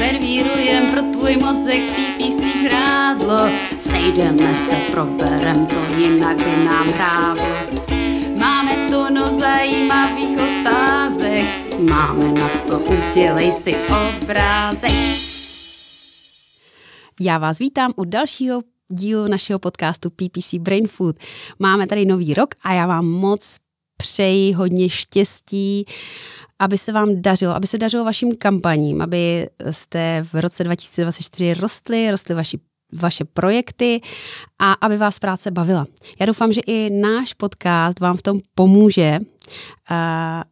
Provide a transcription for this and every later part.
servírujem pro tvůj mozek pípí si hrádlo. Sejdeme se, proberem to jinak by nám hrálo. Máme tunu no zajímavých otázek, máme na to, udělej si obrázek. Já vás vítám u dalšího dílu našeho podcastu PPC Brain Food. Máme tady nový rok a já vám moc přeji hodně štěstí, aby se vám dařilo, aby se dařilo vašim kampaním, aby jste v roce 2024 rostli, rostly vaši vaše projekty a aby vás práce bavila. Já doufám, že i náš podcast vám v tom pomůže,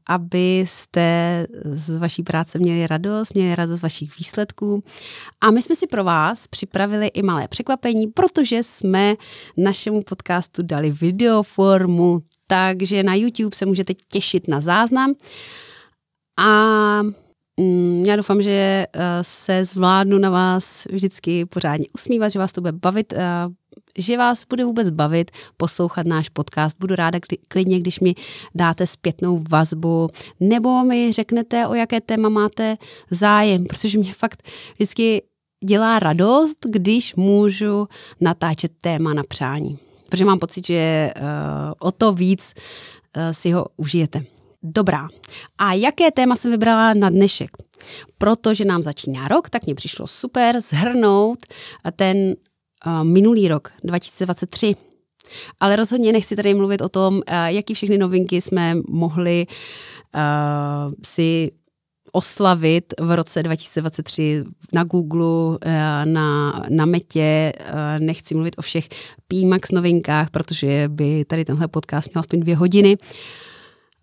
abyste z vaší práce měli radost, měli radost z vašich výsledků. A my jsme si pro vás připravili i malé překvapení, protože jsme našemu podcastu dali videoformu takže na YouTube se můžete těšit na záznam. A mm, já doufám, že eh, se zvládnu na vás vždycky pořádně usmívat, že vás to bude bavit, eh, že vás bude vůbec bavit poslouchat náš podcast. Budu ráda klidně, když mi dáte zpětnou vazbu nebo mi řeknete, o jaké téma máte zájem, protože mě fakt vždycky dělá radost, když můžu natáčet téma na přání protože mám pocit, že uh, o to víc uh, si ho užijete. Dobrá. A jaké téma jsem vybrala na dnešek? Protože nám začíná rok, tak mě přišlo super zhrnout eh, ten uh, minulý rok 2023. Ale rozhodně nechci tady mluvit o tom, uh, jaký všechny novinky jsme mohli uh, si oslavit v roce 2023 na Google, eh, na, na Metě. Eh, nechci mluvit o všech PMAX novinkách, protože by tady tenhle podcast měl aspoň dvě hodiny.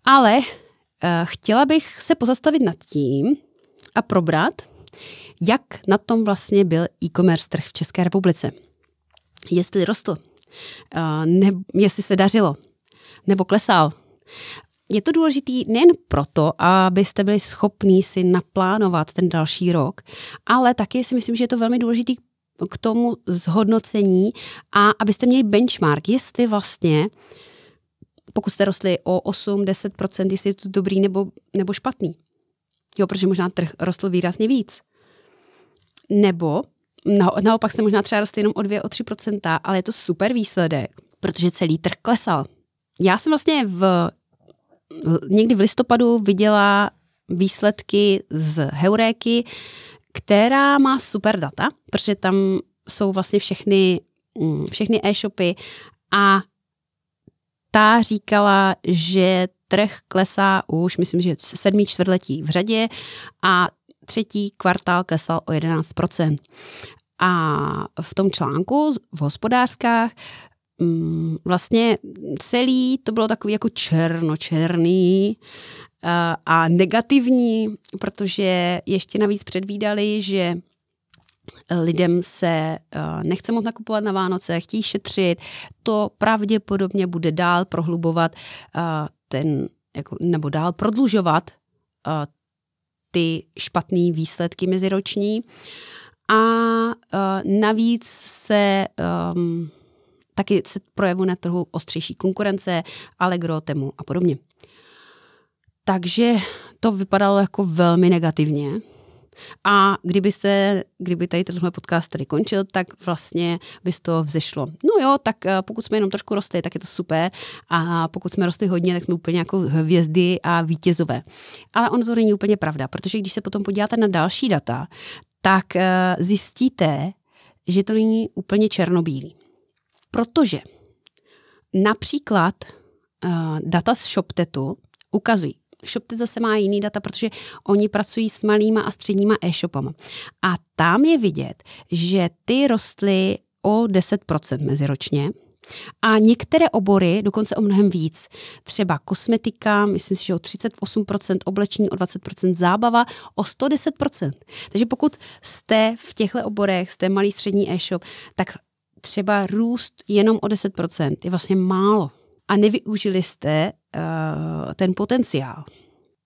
Ale eh, chtěla bych se pozastavit nad tím a probrat, jak na tom vlastně byl e-commerce trh v České republice. Jestli rostl, ne, jestli se dařilo, nebo klesal, je to důležitý nejen proto, abyste byli schopní si naplánovat ten další rok, ale taky si myslím, že je to velmi důležitý k tomu zhodnocení a abyste měli benchmark, jestli vlastně pokud jste rostli o 8-10%, jestli je to dobrý nebo, nebo špatný. Jo, protože možná trh rostl výrazně víc. Nebo na, naopak jste možná třeba rostli jenom o 2-3%, ale je to super výsledek, protože celý trh klesal. Já jsem vlastně v někdy v listopadu viděla výsledky z Heuréky, která má super data, protože tam jsou vlastně všechny, mm, všechny e-shopy a ta říkala, že trh klesá už, myslím, že sedmý čtvrtletí v řadě a třetí kvartál klesal o 11%. A v tom článku v hospodářkách Mm, vlastně celý to bylo takový jako černočerný a, eh, a negativní, protože ještě navíc předvídali, že eh, lidem se eh, nechce moc nakupovat na Vánoce, chtějí šetřit, to pravděpodobně bude dál prohlubovat ten, jako, nebo dál prodlužovat ty špatné výsledky meziroční. A navíc se um, Taky se projevuje na trhu ostřejší konkurence, Allegro, Temu a podobně. Takže to vypadalo jako velmi negativně. A kdyby, se, kdyby tady tenhle podcast tady končil, tak vlastně by z toho vzešlo. No jo, tak eh, pokud jsme jenom trošku rostli, tak je to super. A pokud jsme rostli hodně, tak jsme úplně jako hvězdy a vítězové. Ale on to není úplně pravda, protože když se potom podíváte na další data, tak eh, zjistíte, že to není úplně černobílý. Protože například uh, data z ShopTetu ukazují, ShopTet zase má jiný data, protože oni pracují s malýma a středníma e-shopama. A tam je vidět, že ty rostly o 10% meziročně, a některé obory dokonce o mnohem víc. Třeba kosmetika, myslím si, že o 38%, oblečení o 20%, zábava o 110%. Takže pokud jste v těchto oborech, jste malý střední e-shop, tak třeba růst jenom o 10%, je vlastně málo. A nevyužili jste uh, ten potenciál.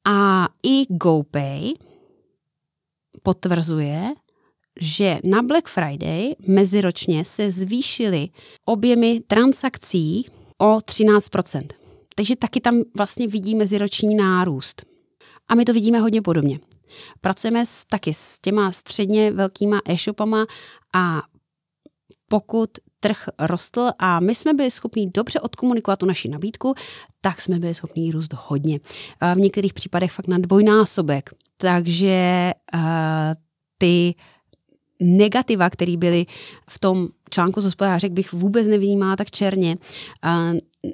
A i GoPay potvrzuje, že na Black Friday meziročně se zvýšily objemy transakcí o 13%. Takže taky tam vlastně vidí meziroční nárůst. A my to vidíme hodně podobně. Pracujeme s, taky s těma středně velkýma e-shopama a pokud trh rostl a my jsme byli schopni dobře odkomunikovat tu naši nabídku, tak jsme byli schopni růst hodně. V některých případech fakt na dvojnásobek. Takže eh, ty negativa, které byly v tom článku z hospodářek, bych vůbec nevnímala tak černě.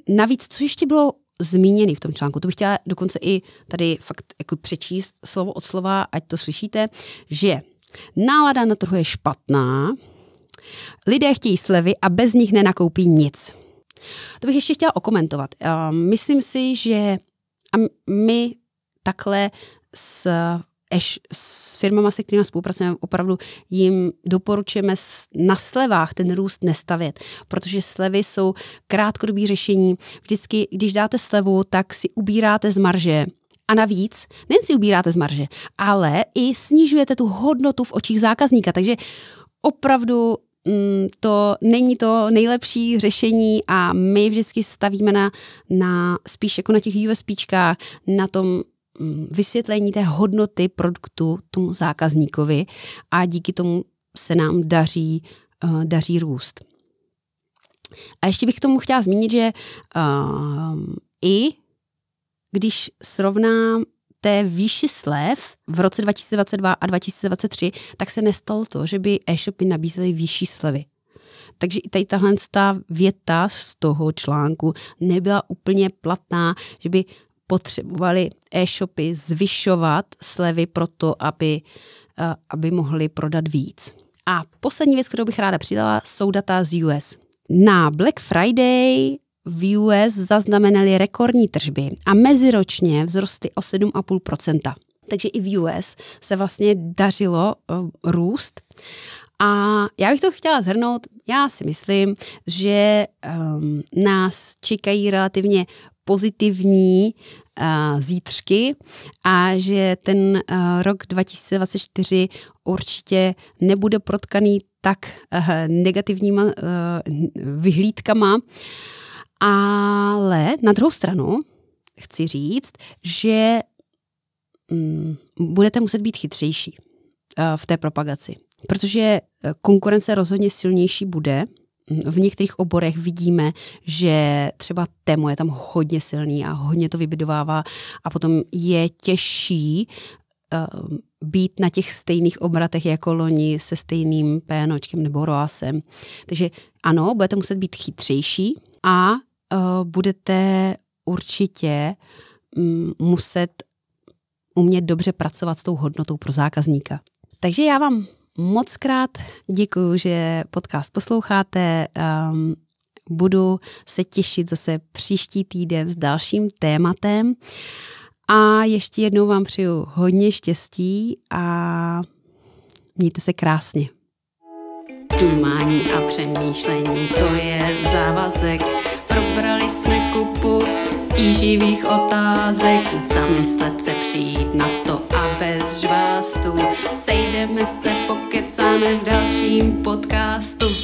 navíc, co ještě bylo zmíněný v tom článku. To bych chtěla dokonce i tady fakt jako přečíst slovo od slova, ať to slyšíte, že nálada na trhu je špatná, Lidé chtějí slevy a bez nich nenakoupí nic. To bych ještě chtěla okomentovat. Eh, myslím si, že my takhle s Eš, s firmama, se kterými spolupracujeme, opravdu jim doporučujeme na slevách ten růst nestavět, protože slevy jsou krátkodobý řešení. Vždycky, když dáte slevu, tak si ubíráte z marže, a navíc, nejen si ubíráte z marže, ale i snižujete tu hodnotu v očích zákazníka. Takže opravdu Mm, to není to nejlepší řešení a my vždycky stavíme na, na spíš jako na těch USPčkách, na tom mm, vysvětlení té hodnoty produktu tomu zákazníkovi a díky tomu se nám daří, uh, daří růst. A ještě bych k tomu chtěla zmínit, že uh, i když srovnám té výši slev v roce 2022 a 2023, tak se nestalo to, že by e-shopy nabízely výšší slevy. Takže i tady tahle věta z toho článku nebyla úplně platná, že by potřebovali e-shopy zvyšovat slevy pro to, aby, eh, aby mohli prodat víc. A poslední věc, kterou bych ráda přidala, jsou data z US. Na Black Friday v US zaznamenali rekordní tržby a meziročně vzrostly o 7,5%. Takže i v US se vlastně dařilo uh, růst. A já bych to chtěla zhrnout. Já si myslím, že um, nás čekají relativně pozitivní uh, zítřky a že ten uh, rok 2024 určitě nebude protkaný tak uh, negativníma uh, vyhlídkama. Uh, ale na druhou stranu chci říct, že mm, budete muset být chytřejší eh, v té propagaci, protože eh, konkurence rozhodně silnější bude. V některých oborech vidíme, že třeba tému je tam hodně silný a hodně to vybydovává a potom je těžší eh, být na těch stejných obratech jako loni se stejným pénočkem nebo roasem. Takže ano, budete muset být chytřejší a Eh, budete určitě mm, muset umět dobře pracovat s tou hodnotou pro zákazníka. Takže já vám moc krát děkuji, že podcast posloucháte. Ehm, budu se těšit zase příští týden s dalším tématem. A ještě jednou vám přeju hodně štěstí a mějte se krásně. Tumání a přemýšlení, to je závazek kupu tíživých otázek, zamyslet se, přijít na to a bez žvástů. Sejdeme se, pokecáme v dalším podcastu.